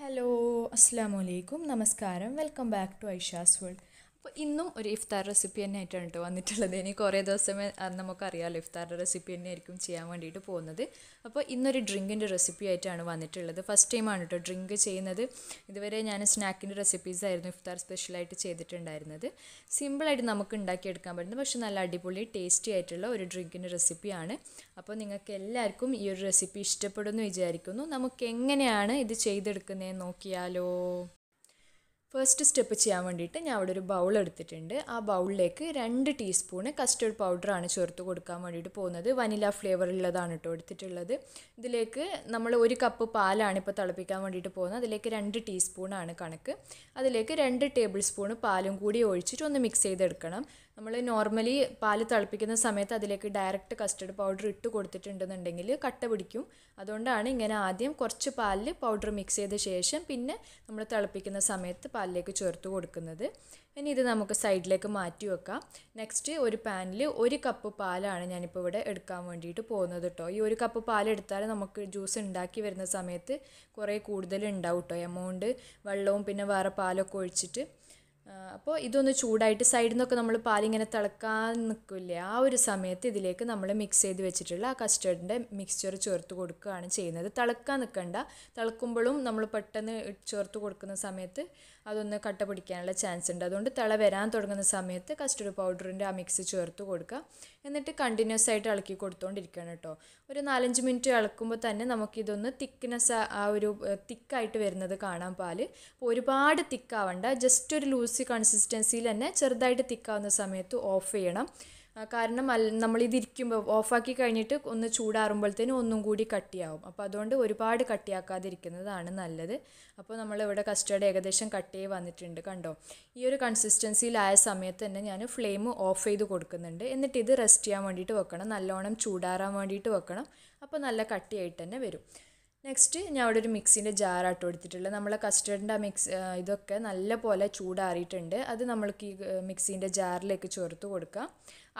hello അസ്സാം വലൈക്കും നമസ്കാരം welcome back to Aisha's world അപ്പോൾ ഇന്നും ഒരു ഇഫ്താർ റെസിപ്പി തന്നെ ആയിട്ടാണ് കേട്ടോ വന്നിട്ടുള്ളത് ഇനി കുറേ ദിവസമേ നമുക്കറിയാമല്ലോ ഇഫ്താറിൻ്റെ റെസിപ്പി തന്നെ ആയിരിക്കും ചെയ്യാൻ വേണ്ടിയിട്ട് പോകുന്നത് അപ്പോൾ ഇന്നൊരു ഡ്രിങ്കിൻ്റെ റെസിപ്പി ആയിട്ടാണ് വന്നിട്ടുള്ളത് ഫസ്റ്റ് ടൈമാണ് കേട്ടോ ഡ്രിങ്ക് ചെയ്യുന്നത് ഇതുവരെ ഞാൻ സ്നാക്കിൻ്റെ റെസിപ്പീസ് ആയിരുന്നു ഇഫ്താർ സ്പെഷ്യലായിട്ട് ചെയ്തിട്ടുണ്ടായിരുന്നത് സിമ്പിളായിട്ട് നമുക്ക് ഉണ്ടാക്കിയെടുക്കാൻ പറ്റുന്നത് പക്ഷേ നല്ല അടിപൊളി ടേസ്റ്റി ആയിട്ടുള്ള ഒരു ഡ്രിങ്കിൻ്റെ റെസിപ്പിയാണ് അപ്പോൾ നിങ്ങൾക്ക് എല്ലാവർക്കും ഈ ഒരു റെസിപ്പി ഇഷ്ടപ്പെടുമെന്ന് വിചാരിക്കുന്നു നമുക്ക് എങ്ങനെയാണ് ഇത് ചെയ്തെടുക്കുന്നത് നോക്കിയാലോ ഫസ്റ്റ് സ്റ്റെപ്പ് ചെയ്യാൻ വേണ്ടിയിട്ട് ഞാൻ അവിടെ ഒരു ബൗൾ എടുത്തിട്ടുണ്ട് ആ ബൗളിലേക്ക് രണ്ട് ടീസ്പൂണ് കസ്റ്റേർഡ് പൗഡറാണ് ചേർത്ത് കൊടുക്കാൻ വേണ്ടിയിട്ട് പോകുന്നത് വനില ഫ്ലേവർ ഉള്ളതാണ് കേട്ടോ എടുത്തിട്ടുള്ളത് ഇതിലേക്ക് നമ്മൾ ഒരു കപ്പ് പാലാണ് ഇപ്പോൾ തിളപ്പിക്കാൻ വേണ്ടിയിട്ട് പോകുന്നത് അതിലേക്ക് രണ്ട് ടീസ്പൂണാണ് കണക്ക് അതിലേക്ക് രണ്ട് ടേബിൾ സ്പൂണ് പാലും കൂടി ഒഴിച്ചിട്ട് ഒന്ന് മിക്സ് ചെയ്തെടുക്കണം നമ്മൾ നോർമലി പാൽ തിളപ്പിക്കുന്ന സമയത്ത് അതിലേക്ക് ഡയറക്റ്റ് കസ്റ്റർഡ് പൗഡർ ഇട്ട് കൊടുത്തിട്ടുണ്ടെന്നുണ്ടെങ്കിൽ കട്ട പിടിക്കും അതുകൊണ്ടാണ് ഇങ്ങനെ ആദ്യം കുറച്ച് പാലിൽ പൗഡർ മിക്സ് ചെയ്ത ശേഷം പിന്നെ നമ്മൾ തിളപ്പിക്കുന്ന സമയത്ത് പാലിലേക്ക് ചേർത്ത് കൊടുക്കുന്നത് ഇനി ഇത് നമുക്ക് സൈഡിലേക്ക് മാറ്റി വെക്കാം നെക്സ്റ്റ് ഒരു പാനിൽ ഒരു കപ്പ് പാലാണ് ഞാനിപ്പോൾ ഇവിടെ എടുക്കാൻ വേണ്ടിയിട്ട് പോകുന്നത് കേട്ടോ ഈ ഒരു കപ്പ് പാൽ എടുത്താൽ നമുക്ക് ജ്യൂസ് ഉണ്ടാക്കി വരുന്ന സമയത്ത് കുറേ കൂടുതൽ ഉണ്ടാവും കേട്ടോ എമൗണ്ട് വെള്ളവും പിന്നെ വേറെ പാലൊക്കെ ഒഴിച്ചിട്ട് അപ്പോൾ ഇതൊന്ന് ചൂടായിട്ട് സൈഡിൽ നിന്നൊക്കെ നമ്മൾ പാലിങ്ങനെ തിളക്കാൻ നിൽക്കില്ലേ ആ ഒരു സമയത്ത് ഇതിലേക്ക് നമ്മൾ മിക്സ് ചെയ്ത് വെച്ചിട്ടുള്ള ആ കസ്റ്റർഡിൻ്റെ മിക്സ്ചർ ചേർത്ത് കൊടുക്കുകയാണ് ചെയ്യുന്നത് തിളക്കാൻ നിൽക്കണ്ട തിളക്കുമ്പോഴും നമ്മൾ പെട്ടെന്ന് ചേർത്ത് കൊടുക്കുന്ന സമയത്ത് അതൊന്ന് കട്ട പിടിക്കാനുള്ള ചാൻസ് ഉണ്ട് അതുകൊണ്ട് തിള വരാൻ തുടങ്ങുന്ന സമയത്ത് കസ്റ്റർഡ് പൗഡറിൻ്റെ ആ മിക്സ് ചേർത്ത് കൊടുക്കുക എന്നിട്ട് കണ്ടിന്യൂസ് ആയിട്ട് ഇളക്കി കൊടുത്തുകൊണ്ടിരിക്കണം കേട്ടോ ഒരു നാലഞ്ച് മിനിറ്റ് ഇളക്കുമ്പോൾ തന്നെ നമുക്കിതൊന്ന് തിക്ക്നെസ് ആ ഒരു തിക്കായിട്ട് വരുന്നത് കാണാം പാല് ഒരുപാട് തിക്കാവണ്ട ജസ്റ്റ് ഒരു ലൂസ് ലൂസി കൺസിസ്റ്റൻസിയിൽ തന്നെ ചെറുതായിട്ട് തിക്കാവുന്ന സമയത്ത് ഓഫ് ചെയ്യണം കാരണം നമ്മളിതിരിക്കുമ്പോൾ ഓഫാക്കി കഴിഞ്ഞിട്ട് ഒന്ന് ചൂടാറുമ്പോഴത്തേനും ഒന്നും കൂടി കട്ടിയാവും അപ്പോൾ അതുകൊണ്ട് ഒരുപാട് കട്ടിയാക്കാതിരിക്കുന്നതാണ് നല്ലത് അപ്പോൾ നമ്മളിവിടെ കസ്റ്റേഡ് ഏകദേശം കട്ടിയേ വന്നിട്ടുണ്ട് കണ്ടോ ഈ ഒരു കൺസിസ്റ്റൻസിയിലായ സമയത്ത് തന്നെ ഞാൻ ഫ്ലെയിം ഓഫ് ചെയ്ത് കൊടുക്കുന്നുണ്ട് എന്നിട്ട് ഇത് റെസ്റ്റ് ചെയ്യാൻ വേണ്ടിയിട്ട് വെക്കണം നല്ലോണം ചൂടാറാൻ വേണ്ടിയിട്ട് വെക്കണം അപ്പോൾ നല്ല കട്ടിയായിട്ട് തന്നെ വരും നെക്സ്റ്റ് ഞാൻ അവിടെ ഒരു മിക്സിൻ്റെ ജാറാട്ട് കൊടുത്തിട്ടുള്ളത് നമ്മളെ കസ്റ്റേർഡിൻ്റെ ആ മിക്സ് ഇതൊക്കെ നല്ല പോലെ ചൂടാറിയിട്ടുണ്ട് അത് നമ്മൾക്ക് ഈ മിക്സിൻ്റെ ജാറിലേക്ക് ചേർത്ത് കൊടുക്കാം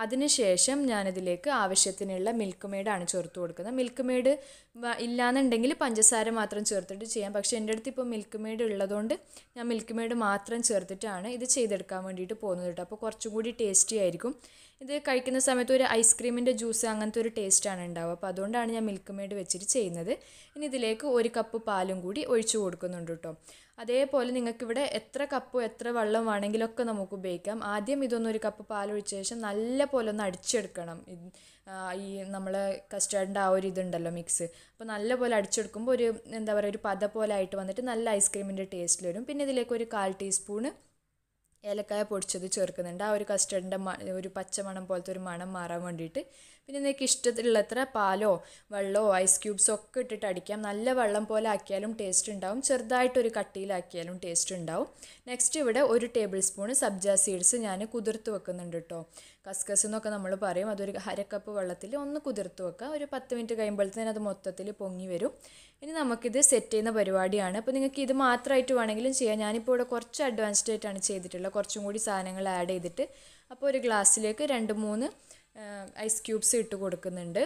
അതിനുശേഷം ഞാനിതിലേക്ക് ആവശ്യത്തിനുള്ള മിൽക്ക് മെയ്ഡാണ് ചേർത്ത് കൊടുക്കുന്നത് മിൽക്ക് മെയ്ഡ് ഇല്ലാന്നുണ്ടെങ്കിൽ പഞ്ചസാര മാത്രം ചേർത്തിട്ട് ചെയ്യാം പക്ഷേ എൻ്റെ അടുത്ത് ഇപ്പോൾ മിൽക്ക് മെയ്ഡ് ഉള്ളതുകൊണ്ട് ഞാൻ മിൽക്ക് മെയ്ഡ് മാത്രം ചേർത്തിട്ടാണ് ഇത് ചെയ്തെടുക്കാൻ വേണ്ടിയിട്ട് പോകുന്നത് കേട്ടോ അപ്പോൾ കുറച്ചും കൂടി ടേസ്റ്റി ആയിരിക്കും ഇത് കഴിക്കുന്ന സമയത്ത് ഒരു ഐസ്ക്രീമിൻ്റെ ജ്യൂസ് അങ്ങനത്തെ ഒരു ടേസ്റ്റാണ് ഉണ്ടാവുക അപ്പോൾ അതുകൊണ്ടാണ് ഞാൻ മിൽക്ക് മെയ്ഡ് വെച്ചിട്ട് ചെയ്യുന്നത് ഇനി ഇതിലേക്ക് ഒരു കപ്പ് പാലും കൂടി ഒഴിച്ചു കൊടുക്കുന്നുണ്ട് കേട്ടോ അതേപോലെ നിങ്ങൾക്കിവിടെ എത്ര കപ്പ് എത്ര വെള്ളം വേണമെങ്കിലൊക്കെ നമുക്ക് ഉപയോഗിക്കാം ആദ്യം ഇതൊന്ന് ഒരു കപ്പ് പാൽ ഒഴിച്ച ശേഷം നല്ല പോലെ ഒന്ന് അടിച്ചെടുക്കണം ഈ നമ്മൾ കസ്റ്റാർഡിൻ്റെ ആ ഒരു ഇതുണ്ടല്ലോ മിക്സ് അപ്പോൾ നല്ല പോലെ അടിച്ചെടുക്കുമ്പോൾ ഒരു എന്താ പറയുക ഒരു പത പോലെ ആയിട്ട് വന്നിട്ട് നല്ല ഐസ്ക്രീമിൻ്റെ ടേസ്റ്റിൽ വരും പിന്നെ ഇതിലേക്ക് ഒരു കാൽ ടീസ്പൂണ് ഏലക്കായ പൊടിച്ചത് ചേർക്കുന്നുണ്ട് ആ ഒരു കസ്റ്റർഡിൻ്റെ ഒരു പച്ച മണം പോലത്തെ ഒരു മണം മാറാൻ വേണ്ടിയിട്ട് പിന്നെ നിങ്ങൾക്ക് ഇഷ്ടത്തിലുള്ളത്ര പാലോ വെള്ളമോ ഐസ് ക്യൂബ്സോ ഒക്കെ ഇട്ടിട്ട് അടിക്കാം നല്ല വെള്ളം പോലെ ആക്കിയാലും ടേസ്റ്റ് ഉണ്ടാവും ചെറുതായിട്ടൊരു കട്ടിയിലാക്കിയാലും ടേസ്റ്റ് ഉണ്ടാവും നെക്സ്റ്റ് ഇവിടെ ഒരു ടേബിൾ സ്പൂൺ സബ്ജ സീഡ്സ് ഞാൻ കുതിർത്ത് വെക്കുന്നുണ്ട് കേട്ടോ കസ്കസ് എന്നൊക്കെ നമ്മൾ പറയും അതൊരു അരക്കപ്പ് വെള്ളത്തിൽ ഒന്ന് കുതിർത്ത് വെക്കുക ഒരു പത്ത് മിനിറ്റ് കഴിയുമ്പോഴത്തേന് അത് മൊത്തത്തിൽ പൊങ്ങി വരും ഇനി നമുക്കിത് സെറ്റ് ചെയ്യുന്ന പരിപാടിയാണ് അപ്പോൾ നിങ്ങൾക്ക് ഇത് മാത്രമായിട്ട് വേണമെങ്കിലും ചെയ്യാം ഞാനിപ്പോൾ ഇവിടെ കുറച്ച് അഡ്വാൻസ്ഡ് ആയിട്ടാണ് ചെയ്തിട്ടുള്ളത് കുറച്ചും കൂടി സാധനങ്ങൾ ആഡ് ചെയ്തിട്ട് അപ്പോൾ ഒരു ഗ്ലാസ്സിലേക്ക് രണ്ട് മൂന്ന് ഐസ് ക്യൂബ്സ് ഇട്ട് കൊടുക്കുന്നുണ്ട്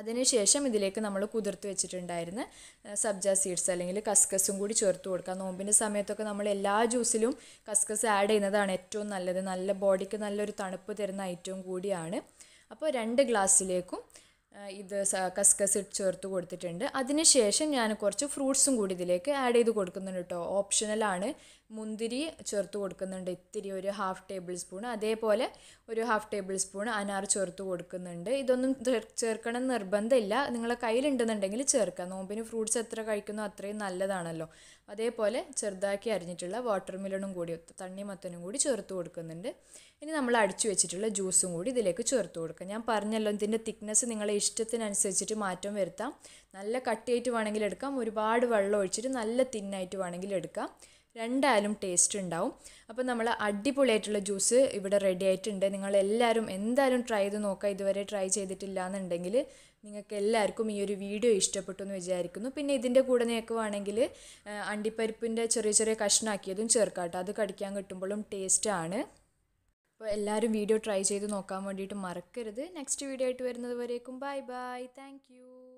അതിനുശേഷം ഇതിലേക്ക് നമ്മൾ കുതിർത്ത് വെച്ചിട്ടുണ്ടായിരുന്ന സബ്ജ സീഡ്സ് അല്ലെങ്കിൽ കസ്കസും കൂടി ചേർത്ത് കൊടുക്കുക നോമ്പിൻ്റെ സമയത്തൊക്കെ നമ്മൾ എല്ലാ ജ്യൂസിലും കസ്കസ് ആഡ് ചെയ്യുന്നതാണ് ഏറ്റവും നല്ലത് നല്ല ബോഡിക്ക് നല്ലൊരു തണുപ്പ് തരുന്ന ഐറ്റവും കൂടിയാണ് അപ്പോൾ രണ്ട് ഗ്ലാസ്സിലേക്കും ഇത് കസ്കസ് ചേർത്ത് കൊടുത്തിട്ടുണ്ട് അതിനുശേഷം ഞാൻ കുറച്ച് ഫ്രൂട്ട്സും കൂടി ഇതിലേക്ക് ആഡ് ചെയ്ത് കൊടുക്കുന്നുണ്ട് കേട്ടോ ഓപ്ഷണലാണ് മുന്തിരി ചേർത്ത് കൊടുക്കുന്നുണ്ട് ഇത്തിരി ഒരു ഹാഫ് ടേബിൾ സ്പൂൺ അതേപോലെ ഒരു ഹാഫ് ടേബിൾ സ്പൂൺ അനാർ ചേർത്ത് കൊടുക്കുന്നുണ്ട് ഇതൊന്നും ചേർക്കണം നിർബന്ധമില്ല നിങ്ങളെ കയ്യിലുണ്ടെന്നുണ്ടെങ്കിൽ ചേർക്കാം നോമ്പിന് ഫ്രൂട്ട്സ് എത്ര കഴിക്കുന്നു അത്രയും നല്ലതാണല്ലോ അതേപോലെ ചെറുതാക്കി അരിഞ്ഞിട്ടുള്ള വാട്ടർ മിലണും കൂടി തണ്ണിമത്തനും കൂടി ചേർത്ത് കൊടുക്കുന്നുണ്ട് ഇനി നമ്മൾ അടിച്ചു വെച്ചിട്ടുള്ള ജ്യൂസും കൂടി ഇതിലേക്ക് ചേർത്ത് കൊടുക്കുക ഞാൻ പറഞ്ഞല്ലോ ഇതിൻ്റെ തിക്നെസ് നിങ്ങളെ ഇഷ്ടത്തിനനുസരിച്ചിട്ട് മാറ്റം വരുത്താം നല്ല കട്ടിയായിട്ട് വേണമെങ്കിൽ എടുക്കാം ഒരുപാട് വെള്ളം ഒഴിച്ചിട്ട് നല്ല തിന്നായിട്ട് വേണമെങ്കിൽ എടുക്കാം രണ്ടായാലും ടേസ്റ്റ് ഉണ്ടാവും അപ്പോൾ നമ്മൾ അടിപൊളിയായിട്ടുള്ള ജ്യൂസ് ഇവിടെ റെഡി ആയിട്ടുണ്ട് നിങ്ങൾ എല്ലാവരും എന്തായാലും ട്രൈ ചെയ്ത് നോക്കുക ഇതുവരെ ട്രൈ ചെയ്തിട്ടില്ല എന്നുണ്ടെങ്കിൽ നിങ്ങൾക്ക് എല്ലാവർക്കും ഈ ഒരു വീഡിയോ ഇഷ്ടപ്പെട്ടു എന്ന് വിചാരിക്കുന്നു പിന്നെ ഇതിൻ്റെ കൂടെ നിങ്ങൾക്ക് വേണമെങ്കിൽ അണ്ടിപ്പരിപ്പിൻ്റെ ചെറിയ ചെറിയ കഷ്ണാക്കിയതും ചേർക്കാം കേട്ടോ അത് കടിക്കാൻ കിട്ടുമ്പോഴും ടേസ്റ്റാണ് അപ്പോൾ എല്ലാവരും വീഡിയോ ട്രൈ ചെയ്ത് നോക്കാൻ വേണ്ടിയിട്ട് മറക്കരുത് നെക്സ്റ്റ് വീഡിയോ ആയിട്ട് വരുന്നത് വരേക്കും ബൈ ബൈ താങ്ക്